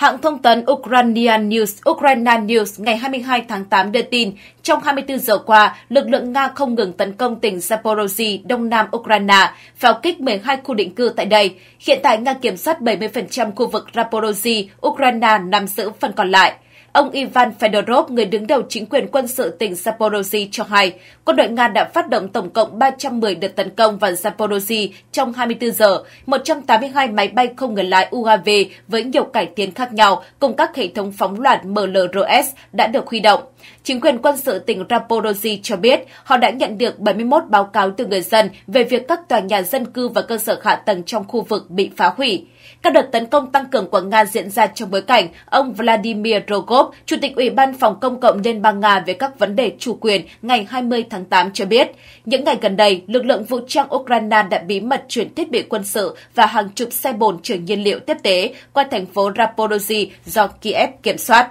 Hãng thông tấn Ukrainian News, Ukraine News ngày 22 tháng 8 đưa tin, trong 24 giờ qua, lực lượng Nga không ngừng tấn công tỉnh Zaporozhye, đông nam Ukraine, pháo kích 12 khu định cư tại đây. Hiện tại, Nga kiểm soát 70% khu vực Zaporozhye, Ukraine nằm giữ phần còn lại. Ông Ivan Fedorov, người đứng đầu chính quyền quân sự tỉnh Zaporozhye cho hay, quân đội Nga đã phát động tổng cộng 310 đợt tấn công vào Zaporozhye trong 24 giờ, 182 máy bay không người lái UAV với nhiều cải tiến khác nhau cùng các hệ thống phóng loạt MLRS đã được huy động. Chính quyền quân sự tỉnh Zaporozhye cho biết họ đã nhận được 71 báo cáo từ người dân về việc các tòa nhà dân cư và cơ sở hạ tầng trong khu vực bị phá hủy. Các đợt tấn công tăng cường của Nga diễn ra trong bối cảnh ông Vladimir Rogov, Chủ tịch Ủy ban Phòng Công cộng Liên bang Nga về các vấn đề chủ quyền ngày 20 tháng 8 cho biết, những ngày gần đây, lực lượng vũ trang Ukraine đã bí mật chuyển thiết bị quân sự và hàng chục xe bồn chở nhiên liệu tiếp tế qua thành phố Zaporozhye do Kiev kiểm soát.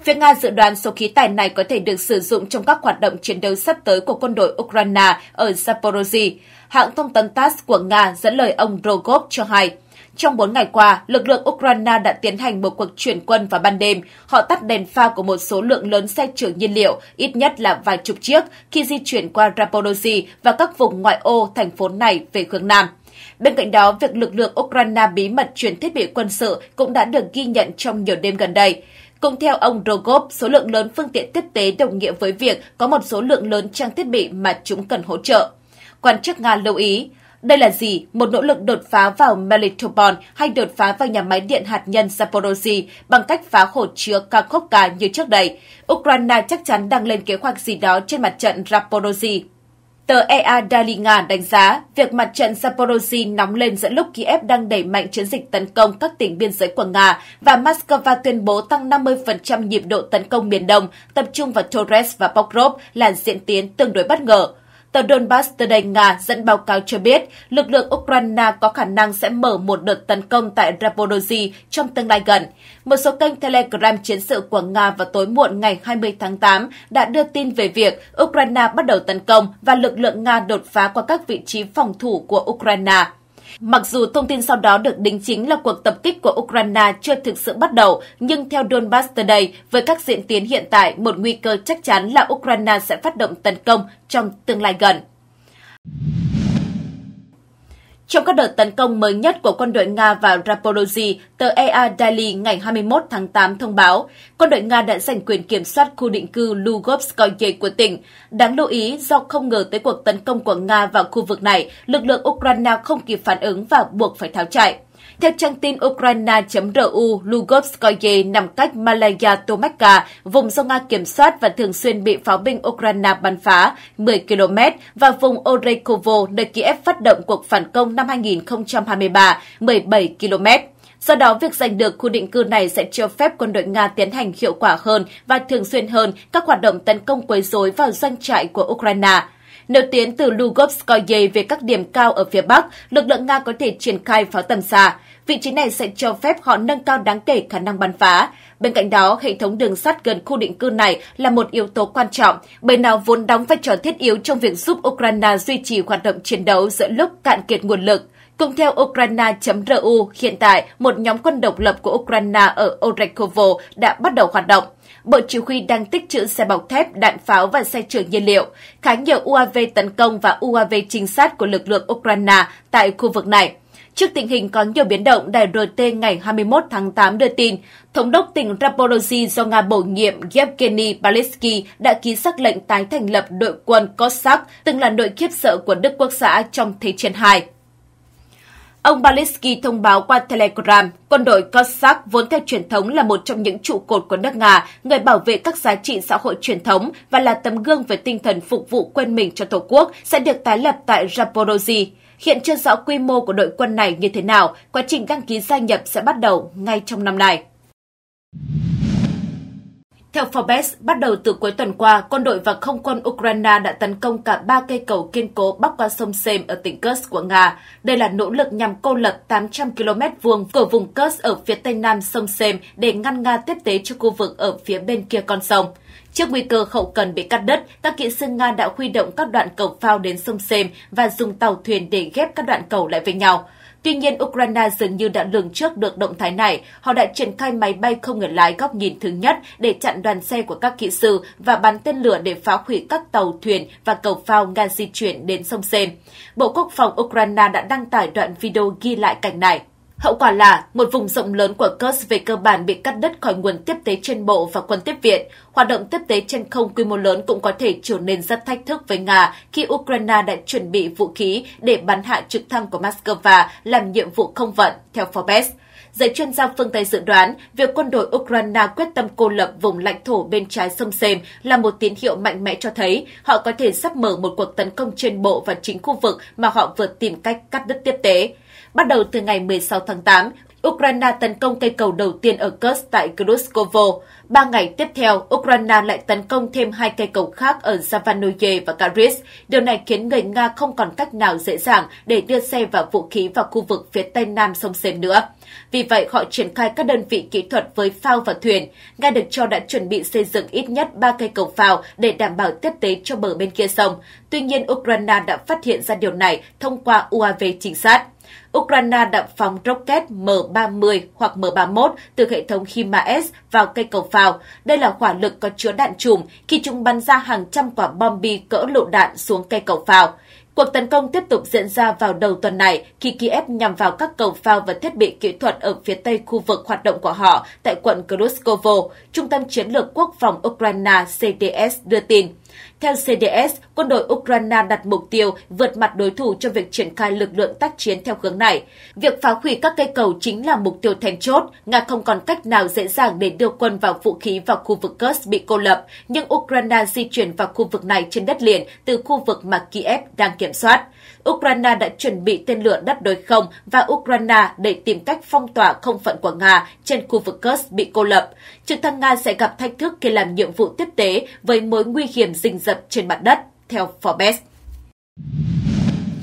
Phía Nga dự đoán số khí tài này có thể được sử dụng trong các hoạt động chiến đấu sắp tới của quân đội Ukraine ở Zaporozhye. Hãng thông tấn TASS của Nga dẫn lời ông Rogov cho hay, trong 4 ngày qua, lực lượng Ukraine đã tiến hành một cuộc chuyển quân vào ban đêm. Họ tắt đèn pha của một số lượng lớn xe chở nhiên liệu, ít nhất là vài chục chiếc, khi di chuyển qua Rapodozhye và các vùng ngoại ô thành phố này về hướng Nam. Bên cạnh đó, việc lực lượng Ukraine bí mật chuyển thiết bị quân sự cũng đã được ghi nhận trong nhiều đêm gần đây. Cũng theo ông Rogov, số lượng lớn phương tiện tiếp tế đồng nghĩa với việc có một số lượng lớn trang thiết bị mà chúng cần hỗ trợ. Quan chức Nga lưu ý, đây là gì? Một nỗ lực đột phá vào Melitopol hay đột phá vào nhà máy điện hạt nhân Zaporozhye bằng cách phá hồ chứa Kakhovka như trước đây. Ukraine chắc chắn đang lên kế hoạch gì đó trên mặt trận Zaporozhye. Tờ EA Daily Nga đánh giá việc mặt trận Zaporozhye nóng lên giữa lúc Kiev đang đẩy mạnh chiến dịch tấn công các tỉnh biên giới của Nga và Moscow tuyên bố tăng 50% nhịp độ tấn công miền Đông, tập trung vào Torres và Pokrov là diễn tiến tương đối bất ngờ. Tờ Donbass Today Nga dẫn báo cáo cho biết lực lượng Ukraine có khả năng sẽ mở một đợt tấn công tại Zaporozhye trong tương lai gần. Một số kênh Telegram chiến sự của Nga vào tối muộn ngày 20 tháng 8 đã đưa tin về việc Ukraine bắt đầu tấn công và lực lượng Nga đột phá qua các vị trí phòng thủ của Ukraine. Mặc dù thông tin sau đó được đính chính là cuộc tập kích của Ukraine chưa thực sự bắt đầu, nhưng theo Donbass Today, với các diễn tiến hiện tại, một nguy cơ chắc chắn là Ukraine sẽ phát động tấn công trong tương lai gần. Trong các đợt tấn công mới nhất của quân đội Nga vào Zaporozhye, tờ EA Daily ngày 21 tháng 8 thông báo, quân đội Nga đã giành quyền kiểm soát khu định cư Lugovskoye của tỉnh. Đáng lưu ý, do không ngờ tới cuộc tấn công của Nga vào khu vực này, lực lượng Ukraine không kịp phản ứng và buộc phải tháo chạy. Theo trang tin Ukraine.ru, Lugovskoye nằm cách Malaya Tomatka, vùng do Nga kiểm soát và thường xuyên bị pháo binh Ukraine bắn phá, 10 km, và vùng Orekovo, nơi Kiev phát động cuộc phản công năm 2023, 17 km. Do đó, việc giành được khu định cư này sẽ cho phép quân đội Nga tiến hành hiệu quả hơn và thường xuyên hơn các hoạt động tấn công quấy rối vào doanh trại của Ukraine. Nếu tiến từ Lugovskoye về các điểm cao ở phía Bắc, lực lượng Nga có thể triển khai pháo tầm xa vị trí này sẽ cho phép họ nâng cao đáng kể khả năng bắn phá. Bên cạnh đó, hệ thống đường sắt gần khu định cư này là một yếu tố quan trọng, bởi nó vốn đóng vai trò thiết yếu trong việc giúp Ukraine duy trì hoạt động chiến đấu giữa lúc cạn kiệt nguồn lực. Cùng theo Ukraine.ru, hiện tại một nhóm quân độc lập của Ukraine ở Orekovo đã bắt đầu hoạt động. Bộ chỉ huy đang tích trữ xe bọc thép, đạn pháo và xe chở nhiên liệu. Khá nhiều UAV tấn công và UAV trinh sát của lực lượng Ukraine tại khu vực này. Trước tình hình có nhiều biến động, đài RT ngày 21 tháng 8 đưa tin, Thống đốc tỉnh Zaporozhye do Nga bổ nhiệm Yevgeny Balesky đã ký xác lệnh tái thành lập đội quân Cossack, từng là đội khiếp sợ của Đức Quốc xã trong Thế chiến II. Ông Balesky thông báo qua Telegram, quân đội Cossack vốn theo truyền thống là một trong những trụ cột của nước Nga, người bảo vệ các giá trị xã hội truyền thống và là tấm gương về tinh thần phục vụ quên mình cho Tổ quốc sẽ được tái lập tại Zaporozhye. Hiện chưa rõ quy mô của đội quân này như thế nào, quá trình đăng ký gia nhập sẽ bắt đầu ngay trong năm nay. Theo Forbes, bắt đầu từ cuối tuần qua, quân đội và không quân Ukraine đã tấn công cả ba cây cầu kiên cố bắc qua sông Sem ở tỉnh Kursk của Nga. Đây là nỗ lực nhằm cô lập 800 km vuông của vùng Kursk ở phía tây nam sông Sem để ngăn Nga tiếp tế cho khu vực ở phía bên kia con sông. Trước nguy cơ hậu cần bị cắt đất, các kỹ sư Nga đã huy động các đoạn cầu phao đến sông Sêm và dùng tàu thuyền để ghép các đoạn cầu lại với nhau. Tuy nhiên, Ukraine dường như đã lường trước được động thái này. Họ đã triển khai máy bay không người lái góc nhìn thứ nhất để chặn đoàn xe của các kỹ sư và bắn tên lửa để phá hủy các tàu thuyền và cầu phao Nga di chuyển đến sông Sen. Bộ Quốc phòng Ukraine đã đăng tải đoạn video ghi lại cảnh này. Hậu quả là một vùng rộng lớn của Kursk về cơ bản bị cắt đứt khỏi nguồn tiếp tế trên bộ và quân tiếp viện. Hoạt động tiếp tế trên không quy mô lớn cũng có thể trở nên rất thách thức với Nga khi Ukraine đã chuẩn bị vũ khí để bắn hạ trực thăng của Moscow làm nhiệm vụ không vận, theo Forbes. Giới chuyên gia phương Tây dự đoán việc quân đội Ukraine quyết tâm cô lập vùng lãnh thổ bên trái sông Sêm là một tín hiệu mạnh mẽ cho thấy họ có thể sắp mở một cuộc tấn công trên bộ và chính khu vực mà họ vừa tìm cách cắt đứt tiếp tế. Bắt đầu từ ngày 16 tháng 8, Ukraine tấn công cây cầu đầu tiên ở Kursk tại Gruskovo. Ba ngày tiếp theo, Ukraine lại tấn công thêm hai cây cầu khác ở Zavanoye và Karis. Điều này khiến người Nga không còn cách nào dễ dàng để đưa xe và vũ khí vào khu vực phía tây nam sông Sến nữa. Vì vậy, họ triển khai các đơn vị kỹ thuật với phao và thuyền. Nga được cho đã chuẩn bị xây dựng ít nhất ba cây cầu phao để đảm bảo tiếp tế cho bờ bên kia sông. Tuy nhiên, Ukraine đã phát hiện ra điều này thông qua UAV chính sát. Ukraine đập phóng rocket M-30 hoặc M-31 từ hệ thống HIMARS vào cây cầu phao. Đây là quả lực có chứa đạn chùm khi chúng bắn ra hàng trăm quả bom bi cỡ lựu đạn xuống cây cầu phao. Cuộc tấn công tiếp tục diễn ra vào đầu tuần này khi Kiev nhằm vào các cầu phao và thiết bị kỹ thuật ở phía tây khu vực hoạt động của họ tại quận Kruskovo, Trung tâm Chiến lược Quốc phòng Ukraine CDS đưa tin. Theo CDS, quân đội Ukraine đặt mục tiêu vượt mặt đối thủ cho việc triển khai lực lượng tác chiến theo hướng này. Việc phá hủy các cây cầu chính là mục tiêu then chốt. Nga không còn cách nào dễ dàng để đưa quân vào vũ khí vào khu vực Kursk bị cô lập, nhưng Ukraine di chuyển vào khu vực này trên đất liền từ khu vực mà Kiev đang kiểm soát. Ukraine đã chuẩn bị tên lửa đắp đối không và Ukraine để tìm cách phong tỏa không phận của Nga trên khu vực Kursk bị cô lập. Trực thăng Nga sẽ gặp thách thức khi làm nhiệm vụ tiếp tế với mối nguy hiểm rình rập trên mặt đất, theo Forbes.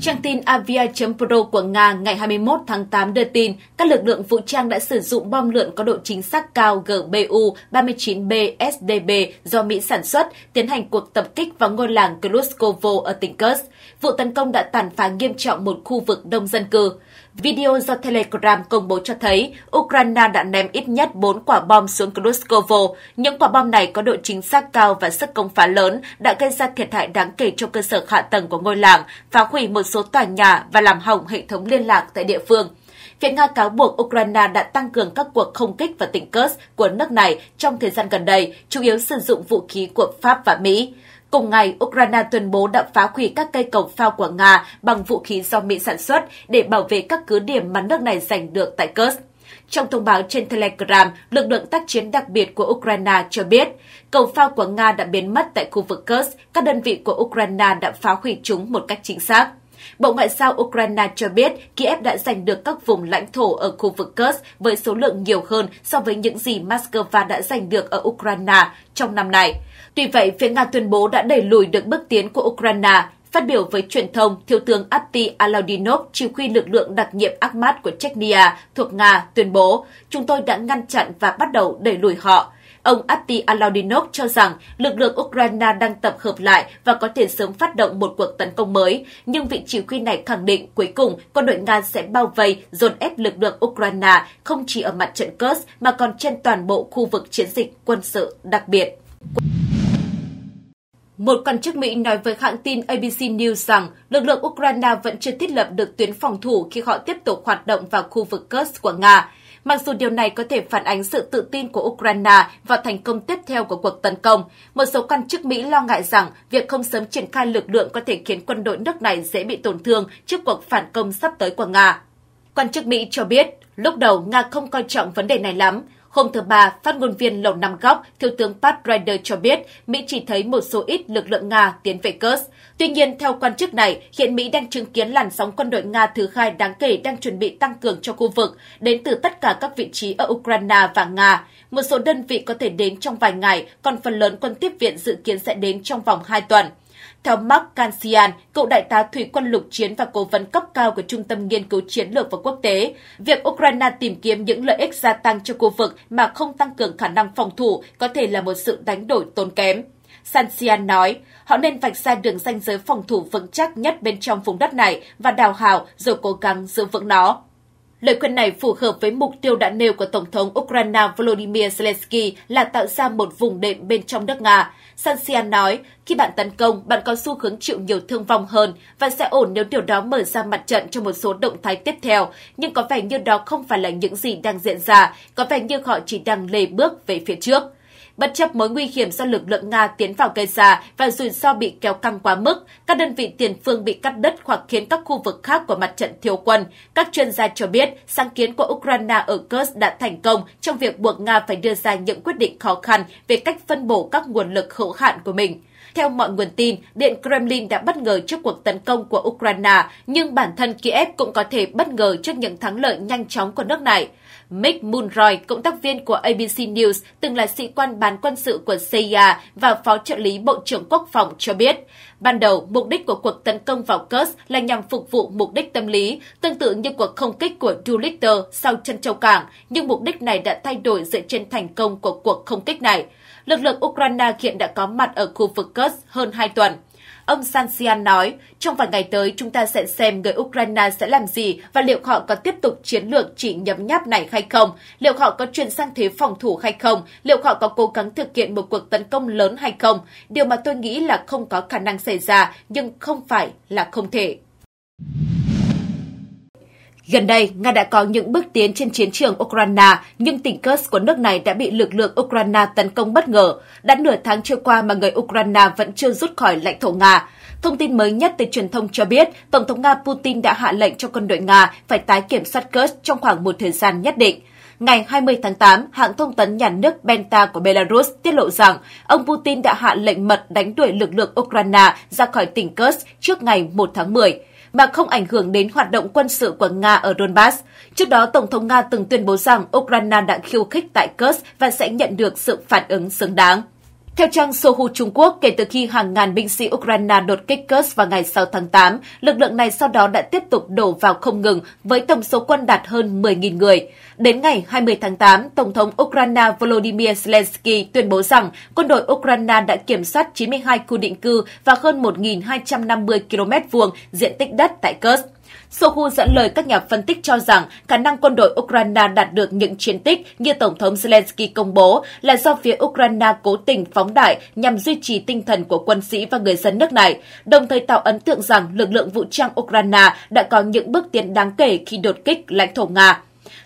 Trang tin avia.pro của Nga ngày 21 tháng 8 đưa tin các lực lượng vũ trang đã sử dụng bom lượn có độ chính xác cao GBU-39B SDB do Mỹ sản xuất tiến hành cuộc tập kích vào ngôi làng Kluskovo ở tỉnh Kursk. Vụ tấn công đã tàn phá nghiêm trọng một khu vực đông dân cư. Video do Telegram công bố cho thấy Ukraine đã ném ít nhất 4 quả bom xuống Kluskovo. Những quả bom này có độ chính xác cao và sức công phá lớn đã gây ra thiệt hại đáng kể cho cơ sở hạ tầng của ngôi làng, phá hủy một số tòa nhà và làm hỏng hệ thống liên lạc tại địa phương. Phía Nga cáo buộc Ukraine đã tăng cường các cuộc không kích vào tỉnh Kursk của nước này trong thời gian gần đây, chủ yếu sử dụng vũ khí của Pháp và Mỹ. Cùng ngày, Ukraine tuyên bố đã phá hủy các cây cầu phao của Nga bằng vũ khí do Mỹ sản xuất để bảo vệ các cứ điểm mà nước này giành được tại Kursk. Trong thông báo trên Telegram, lực lượng tác chiến đặc biệt của Ukraine cho biết cầu phao của Nga đã biến mất tại khu vực Kursk, các đơn vị của Ukraine đã phá hủy chúng một cách chính xác. Bộ Ngoại giao Ukraine cho biết Kiev đã giành được các vùng lãnh thổ ở khu vực Kursk với số lượng nhiều hơn so với những gì Moscow đã giành được ở Ukraine trong năm nay. Tuy vậy, phía Nga tuyên bố đã đẩy lùi được bước tiến của Ukraine. Phát biểu với truyền thông, Thiếu tướng Apti Alaudinov, chỉ huy lực lượng đặc nhiệm Akhmat của Chechnya thuộc Nga, tuyên bố, chúng tôi đã ngăn chặn và bắt đầu đẩy lùi họ. Ông Apti Alaudinov cho rằng lực lượng Ukraine đang tập hợp lại và có thể sớm phát động một cuộc tấn công mới, nhưng vị chỉ huy này khẳng định cuối cùng quân đội Nga sẽ bao vây, dồn ép lực lượng Ukraine không chỉ ở mặt trận Kursk mà còn trên toàn bộ khu vực chiến dịch quân sự đặc biệt. Một quan chức Mỹ nói với hãng tin ABC News rằng lực lượng Ukraine vẫn chưa thiết lập được tuyến phòng thủ khi họ tiếp tục hoạt động vào khu vực Kursk của Nga. Mặc dù điều này có thể phản ánh sự tự tin của Ukraine vào thành công tiếp theo của cuộc tấn công, một số quan chức Mỹ lo ngại rằng việc không sớm triển khai lực lượng có thể khiến quân đội nước này dễ bị tổn thương trước cuộc phản công sắp tới của Nga. Quan chức Mỹ cho biết, lúc đầu Nga không coi trọng vấn đề này lắm. Hôm thứ Ba, phát ngôn viên Lầu Năm Góc, Thiếu tướng Pat Ryder cho biết Mỹ chỉ thấy một số ít lực lượng Nga tiến về Kursk. Tuy nhiên, theo quan chức này, hiện Mỹ đang chứng kiến làn sóng quân đội Nga thứ hai đáng kể đang chuẩn bị tăng cường cho khu vực, đến từ tất cả các vị trí ở Ukraine và Nga. Một số đơn vị có thể đến trong vài ngày, còn phần lớn quân tiếp viện dự kiến sẽ đến trong vòng 2 tuần. Theo Mark Kansian, cựu đại tá thủy quân lục chiến và cố vấn cấp cao của Trung tâm Nghiên cứu Chiến lược và Quốc tế, việc Ukraine tìm kiếm những lợi ích gia tăng cho khu vực mà không tăng cường khả năng phòng thủ có thể là một sự đánh đổi tốn kém. Sansian nói, họ nên vạch ra đường ranh giới phòng thủ vững chắc nhất bên trong vùng đất này và đào hào rồi cố gắng giữ vững nó. Lời khuyên này phù hợp với mục tiêu đã nêu của Tổng thống Ukraine Volodymyr Zelensky là tạo ra một vùng đệm bên trong nước Nga, Sansian nói, khi bạn tấn công, bạn có xu hướng chịu nhiều thương vong hơn và sẽ ổn nếu điều đó mở ra mặt trận cho một số động thái tiếp theo. Nhưng có vẻ như đó không phải là những gì đang diễn ra, có vẻ như họ chỉ đang lề bước về phía trước. Bất chấp mối nguy hiểm do lực lượng Nga tiến vào gây ra và rủi ro bị kéo căng quá mức, các đơn vị tiền phương bị cắt đất hoặc khiến các khu vực khác của mặt trận thiếu quân. Các chuyên gia cho biết, sáng kiến của Ukraine ở Kursk đã thành công trong việc buộc Nga phải đưa ra những quyết định khó khăn về cách phân bổ các nguồn lực hữu hạn của mình. Theo mọi nguồn tin, Điện Kremlin đã bất ngờ trước cuộc tấn công của Ukraine, nhưng bản thân Kiev cũng có thể bất ngờ trước những thắng lợi nhanh chóng của nước này. Mick Munroy, cộng tác viên của ABC News, từng là sĩ quan bán quân sự của CIA và phó trợ lý Bộ trưởng Quốc phòng cho biết, ban đầu mục đích của cuộc tấn công vào Kursk là nhằm phục vụ mục đích tâm lý, tương tự như cuộc không kích của Duliter sau chân châu cảng, nhưng mục đích này đã thay đổi dựa trên thành công của cuộc không kích này lực lượng Ukraine hiện đã có mặt ở khu vực Kursk hơn 2 tuần. Ông Sansian nói, trong vài ngày tới chúng ta sẽ xem người Ukraine sẽ làm gì và liệu họ có tiếp tục chiến lược chỉ nhấm nháp này hay không, liệu họ có chuyển sang thế phòng thủ hay không, liệu họ có cố gắng thực hiện một cuộc tấn công lớn hay không. Điều mà tôi nghĩ là không có khả năng xảy ra nhưng không phải là không thể. Gần đây, Nga đã có những bước tiến trên chiến trường Ukraine, nhưng tỉnh Kursk của nước này đã bị lực lượng Ukraine tấn công bất ngờ. Đã nửa tháng trôi qua mà người Ukraine vẫn chưa rút khỏi lãnh thổ Nga. Thông tin mới nhất từ truyền thông cho biết, Tổng thống Nga Putin đã hạ lệnh cho quân đội Nga phải tái kiểm soát Kursk trong khoảng một thời gian nhất định. Ngày 20 tháng 8, hãng thông tấn nhà nước Benta của Belarus tiết lộ rằng ông Putin đã hạ lệnh mật đánh đuổi lực lượng Ukraine ra khỏi tỉnh Kursk trước ngày 1 tháng 10 mà không ảnh hưởng đến hoạt động quân sự của Nga ở Donbass. Trước đó, Tổng thống Nga từng tuyên bố rằng Ukraine đã khiêu khích tại Kursk và sẽ nhận được sự phản ứng xứng đáng. Theo trang Sohu Trung Quốc, kể từ khi hàng ngàn binh sĩ Ukraine đột kích Kursk vào ngày 6 tháng 8, lực lượng này sau đó đã tiếp tục đổ vào không ngừng với tổng số quân đạt hơn 10.000 người. Đến ngày 20 tháng 8, Tổng thống Ukraine Volodymyr Zelensky tuyên bố rằng quân đội Ukraine đã kiểm soát 92 khu định cư và hơn 1.250 km vuông diện tích đất tại Kursk. Sokhu dẫn lời các nhà phân tích cho rằng khả năng quân đội Ukraine đạt được những chiến tích như Tổng thống Zelensky công bố là do phía Ukraine cố tình phóng đại nhằm duy trì tinh thần của quân sĩ và người dân nước này, đồng thời tạo ấn tượng rằng lực lượng vũ trang Ukraine đã có những bước tiến đáng kể khi đột kích lãnh thổ Nga.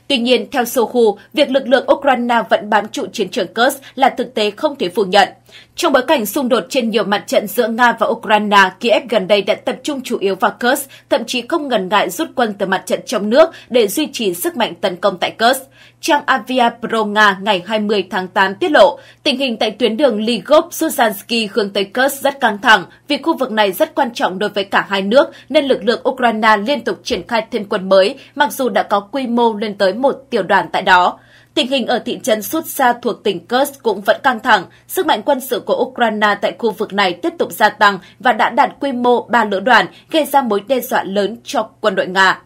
Tuy nhiên, theo Sohu, việc lực lượng Ukraine vẫn bám trụ chiến trường Kursk là thực tế không thể phủ nhận. Trong bối cảnh xung đột trên nhiều mặt trận giữa Nga và Ukraine, Kiev gần đây đã tập trung chủ yếu vào Kursk, thậm chí không ngần ngại rút quân từ mặt trận trong nước để duy trì sức mạnh tấn công tại Kursk. Trang Avia Pro Nga ngày 20 tháng 8 tiết lộ, tình hình tại tuyến đường Ligov-Suzansky hướng tới Kursk rất căng thẳng vì khu vực này rất quan trọng đối với cả hai nước nên lực lượng Ukraine liên tục triển khai thêm quân mới, mặc dù đã có quy mô lên tới một tiểu đoàn tại đó. Tình hình ở thị trấn Sutsa thuộc tỉnh Kursk cũng vẫn căng thẳng, sức mạnh quân sự của Ukraine tại khu vực này tiếp tục gia tăng và đã đạt quy mô ba lữ đoàn, gây ra mối đe dọa lớn cho quân đội Nga.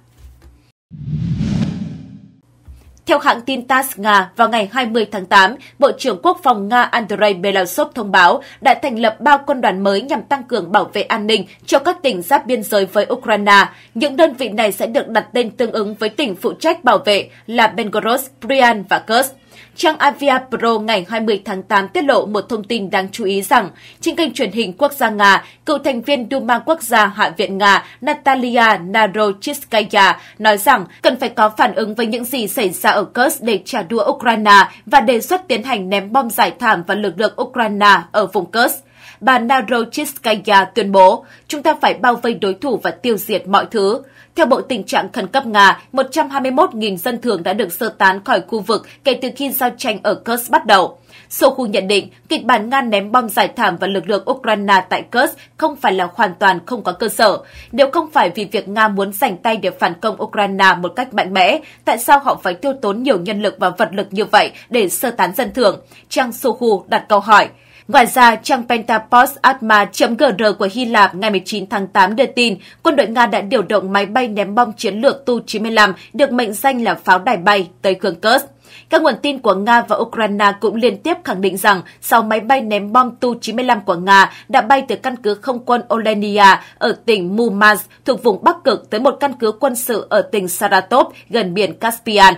Theo hãng tin TASS Nga, vào ngày 20 tháng 8, Bộ trưởng Quốc phòng Nga Andrei Belousov thông báo đã thành lập ba quân đoàn mới nhằm tăng cường bảo vệ an ninh cho các tỉnh giáp biên giới với Ukraine. Những đơn vị này sẽ được đặt tên tương ứng với tỉnh phụ trách bảo vệ là Belgorod, Bryansk và Kursk. Trang Avia Pro ngày 20 tháng 8 tiết lộ một thông tin đáng chú ý rằng trên kênh truyền hình quốc gia Nga, cựu thành viên Duma quốc gia Hạ viện Nga Natalia Narochitskaya nói rằng cần phải có phản ứng với những gì xảy ra ở Kursk để trả đũa Ukraine và đề xuất tiến hành ném bom giải thảm vào lực lượng Ukraine ở vùng Kursk bà Narodchitskaya tuyên bố, chúng ta phải bao vây đối thủ và tiêu diệt mọi thứ. Theo Bộ Tình trạng Khẩn cấp Nga, 121.000 dân thường đã được sơ tán khỏi khu vực kể từ khi giao tranh ở Kursk bắt đầu. Sokhu nhận định kịch bản Nga ném bom giải thảm và lực lượng Ukraine tại Kursk không phải là hoàn toàn không có cơ sở. Nếu không phải vì việc Nga muốn giành tay để phản công Ukraine một cách mạnh mẽ, tại sao họ phải tiêu tốn nhiều nhân lực và vật lực như vậy để sơ tán dân thường? Trang Sokhu đặt câu hỏi. Ngoài ra, trang Pentapost Atma.gr của Hy Lạp ngày 19 tháng 8 đưa tin quân đội Nga đã điều động máy bay ném bom chiến lược Tu-95 được mệnh danh là pháo đài bay tới Kursk. Các nguồn tin của Nga và Ukraine cũng liên tiếp khẳng định rằng 6 máy bay ném bom Tu-95 của Nga đã bay từ căn cứ không quân Olenia ở tỉnh Murmansk thuộc vùng Bắc Cực tới một căn cứ quân sự ở tỉnh Saratov gần biển Caspian.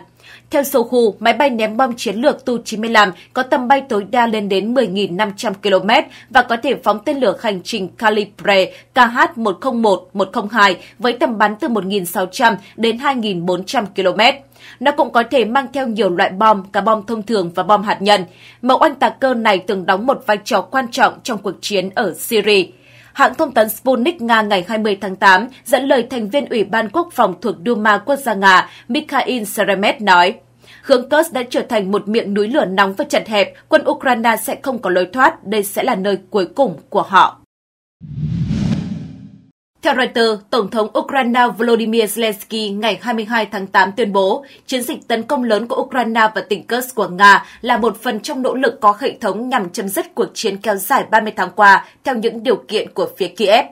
Theo khu, máy bay ném bom chiến lược Tu-95 có tầm bay tối đa lên đến 10.500 km và có thể phóng tên lửa hành trình calibre KH-101-102 với tầm bắn từ 1.600 đến 2.400 km. Nó cũng có thể mang theo nhiều loại bom, cả bom thông thường và bom hạt nhân. Mẫu oanh tạc cơ này từng đóng một vai trò quan trọng trong cuộc chiến ở Syria. Hãng thông tấn Sputnik Nga ngày 20 tháng 8 dẫn lời thành viên Ủy ban Quốc phòng thuộc Duma Quốc gia Nga Mikhail Seremet nói, Hướng Kursk đã trở thành một miệng núi lửa nóng và chật hẹp, quân Ukraine sẽ không có lối thoát, đây sẽ là nơi cuối cùng của họ. Theo Reuters, Tổng thống Ukraine Volodymyr Zelensky ngày 22 tháng 8 tuyên bố chiến dịch tấn công lớn của Ukraine và tỉnh Kursk của Nga là một phần trong nỗ lực có hệ thống nhằm chấm dứt cuộc chiến kéo dài 30 tháng qua theo những điều kiện của phía Kiev.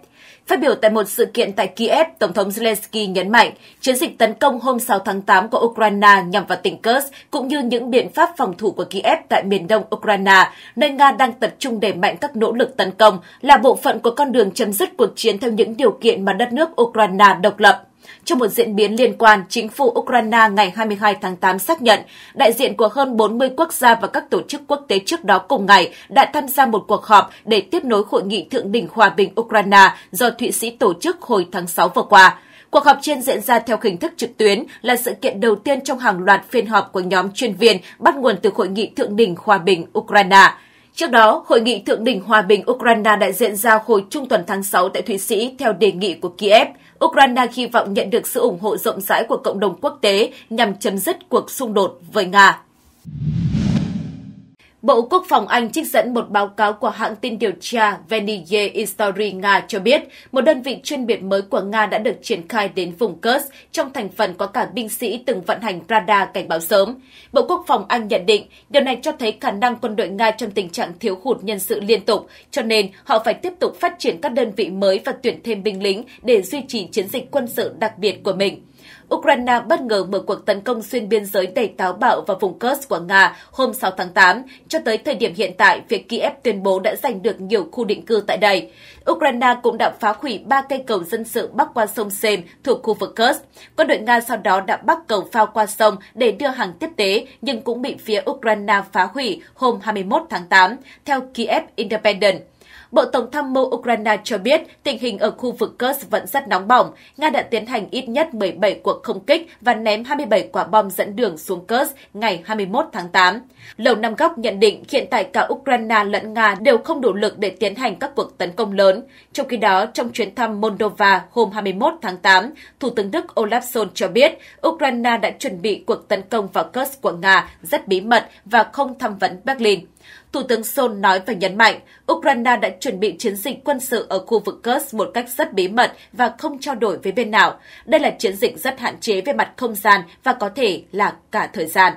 Phát biểu tại một sự kiện tại Kiev, Tổng thống Zelensky nhấn mạnh chiến dịch tấn công hôm 6 tháng 8 của Ukraine nhằm vào tỉnh Kursk cũng như những biện pháp phòng thủ của Kiev tại miền đông Ukraine, nơi Nga đang tập trung đẩy mạnh các nỗ lực tấn công là bộ phận của con đường chấm dứt cuộc chiến theo những điều kiện mà đất nước Ukraine độc lập. Trong một diễn biến liên quan, chính phủ Ukraine ngày 22 tháng 8 xác nhận đại diện của hơn 40 quốc gia và các tổ chức quốc tế trước đó cùng ngày đã tham gia một cuộc họp để tiếp nối hội nghị thượng đỉnh hòa bình Ukraine do Thụy Sĩ tổ chức hồi tháng 6 vừa qua. Cuộc họp trên diễn ra theo hình thức trực tuyến là sự kiện đầu tiên trong hàng loạt phiên họp của nhóm chuyên viên bắt nguồn từ hội nghị thượng đỉnh hòa bình Ukraine. Trước đó, hội nghị thượng đỉnh hòa bình Ukraine đã diễn ra hồi trung tuần tháng 6 tại Thụy Sĩ theo đề nghị của Kiev. Ukraine hy vọng nhận được sự ủng hộ rộng rãi của cộng đồng quốc tế nhằm chấm dứt cuộc xung đột với Nga. Bộ Quốc phòng Anh trích dẫn một báo cáo của hãng tin điều tra Venice History Nga cho biết một đơn vị chuyên biệt mới của Nga đã được triển khai đến vùng Kurs trong thành phần có cả binh sĩ từng vận hành radar cảnh báo sớm. Bộ Quốc phòng Anh nhận định điều này cho thấy khả năng quân đội Nga trong tình trạng thiếu hụt nhân sự liên tục, cho nên họ phải tiếp tục phát triển các đơn vị mới và tuyển thêm binh lính để duy trì chiến dịch quân sự đặc biệt của mình. Ukraine bất ngờ mở cuộc tấn công xuyên biên giới đầy táo bạo vào vùng Kursk của Nga hôm 6 tháng 8. Cho tới thời điểm hiện tại, việc Kiev tuyên bố đã giành được nhiều khu định cư tại đây. Ukraine cũng đã phá hủy ba cây cầu dân sự bắc qua sông Sen thuộc khu vực Kursk. Quân đội Nga sau đó đã bắt cầu phao qua sông để đưa hàng tiếp tế, nhưng cũng bị phía Ukraine phá hủy hôm 21 tháng 8, theo Kiev Independent. Bộ Tổng tham mưu Ukraine cho biết tình hình ở khu vực Kursk vẫn rất nóng bỏng. Nga đã tiến hành ít nhất 17 cuộc không kích và ném 27 quả bom dẫn đường xuống Kursk ngày 21 tháng 8. Lầu Năm Góc nhận định hiện tại cả Ukraine lẫn Nga đều không đủ lực để tiến hành các cuộc tấn công lớn. Trong khi đó, trong chuyến thăm Moldova hôm 21 tháng 8, Thủ tướng Đức Olaf Scholz cho biết Ukraine đã chuẩn bị cuộc tấn công vào Kursk của Nga rất bí mật và không tham vấn Berlin. Thủ tướng Sol nói và nhấn mạnh, Ukraine đã chuẩn bị chiến dịch quân sự ở khu vực Kursk một cách rất bí mật và không trao đổi với bên nào. Đây là chiến dịch rất hạn chế về mặt không gian và có thể là cả thời gian.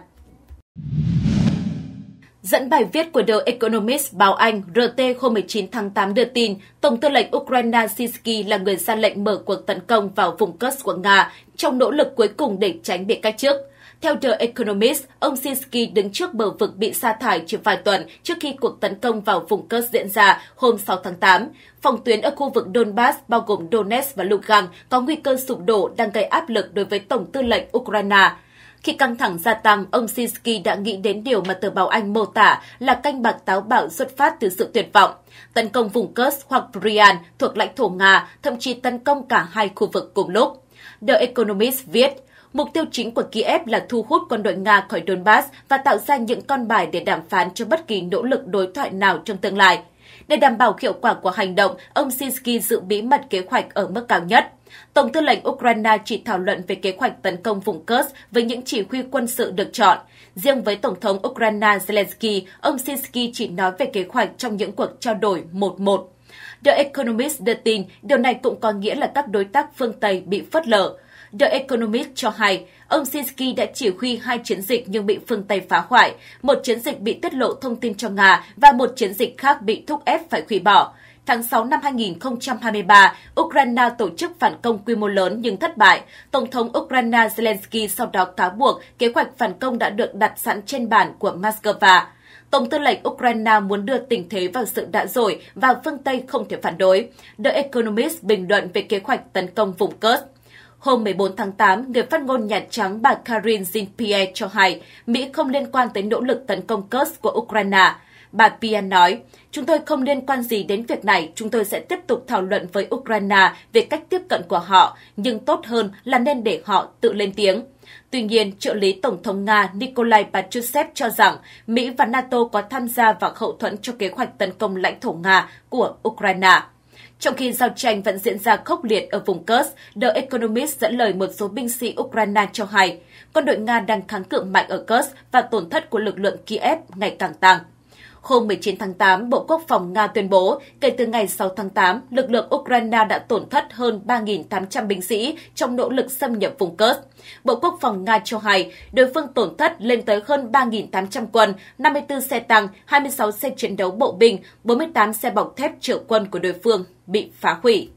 Dẫn bài viết của The Economist báo Anh RT hôm 19 tháng 8 đưa tin Tổng tư lệnh Ukraine Sinsky là người ra lệnh mở cuộc tấn công vào vùng Kursk của Nga trong nỗ lực cuối cùng để tránh bị cách chức. Theo The Economist, ông Sinsky đứng trước bờ vực bị sa thải chỉ vài tuần trước khi cuộc tấn công vào vùng Kursk diễn ra hôm 6 tháng 8. Phòng tuyến ở khu vực Donbass bao gồm Donetsk và Lugansk có nguy cơ sụp đổ đang gây áp lực đối với Tổng tư lệnh Ukraine. Khi căng thẳng gia tăng, ông Sinsky đã nghĩ đến điều mà tờ báo Anh mô tả là canh bạc táo bạo xuất phát từ sự tuyệt vọng. Tấn công vùng Kursk hoặc Bryan thuộc lãnh thổ Nga, thậm chí tấn công cả hai khu vực cùng lúc. The Economist viết, Mục tiêu chính của Kiev là thu hút quân đội Nga khỏi Donbass và tạo ra những con bài để đàm phán cho bất kỳ nỗ lực đối thoại nào trong tương lai. Để đảm bảo hiệu quả của hành động, ông Sinsky giữ bí mật kế hoạch ở mức cao nhất. Tổng tư lệnh Ukraine chỉ thảo luận về kế hoạch tấn công vùng Kursk với những chỉ huy quân sự được chọn. Riêng với Tổng thống Ukraine Zelensky, ông Zelensky chỉ nói về kế hoạch trong những cuộc trao đổi 1-1. The Economist đưa tin điều này cũng có nghĩa là các đối tác phương Tây bị phớt lờ. The Economist cho hay, ông Zelensky đã chỉ huy hai chiến dịch nhưng bị phương Tây phá hoại, một chiến dịch bị tiết lộ thông tin cho Nga và một chiến dịch khác bị thúc ép phải hủy bỏ. Tháng 6 năm 2023, Ukraine tổ chức phản công quy mô lớn nhưng thất bại. Tổng thống Ukraine Zelensky sau đó cáo buộc kế hoạch phản công đã được đặt sẵn trên bản của Moscow. Tổng tư lệnh Ukraine muốn đưa tình thế vào sự đã rồi và phương Tây không thể phản đối. The Economist bình luận về kế hoạch tấn công vùng Kursk. Hôm 14 tháng 8, người phát ngôn Nhà Trắng bà Karine Jean-Pierre cho hay Mỹ không liên quan tới nỗ lực tấn công Kursk của Ukraine. Bà Pian nói, chúng tôi không liên quan gì đến việc này, chúng tôi sẽ tiếp tục thảo luận với Ukraine về cách tiếp cận của họ, nhưng tốt hơn là nên để họ tự lên tiếng. Tuy nhiên, trợ lý Tổng thống Nga Nikolai Patrushev cho rằng Mỹ và NATO có tham gia vào hậu thuẫn cho kế hoạch tấn công lãnh thổ Nga của Ukraine. Trong khi giao tranh vẫn diễn ra khốc liệt ở vùng Kursk, The Economist dẫn lời một số binh sĩ Ukraine cho hay, quân đội Nga đang kháng cự mạnh ở Kursk và tổn thất của lực lượng Kiev ngày càng tăng. Hôm 19 tháng 8, Bộ Quốc phòng Nga tuyên bố, kể từ ngày 6 tháng 8, lực lượng Ukraine đã tổn thất hơn 3.800 binh sĩ trong nỗ lực xâm nhập vùng Kursk. Bộ Quốc phòng Nga cho hay, đối phương tổn thất lên tới hơn 3.800 quân, 54 xe tăng, 26 xe chiến đấu bộ binh, 48 xe bọc thép chở quân của đối phương bị phá hủy.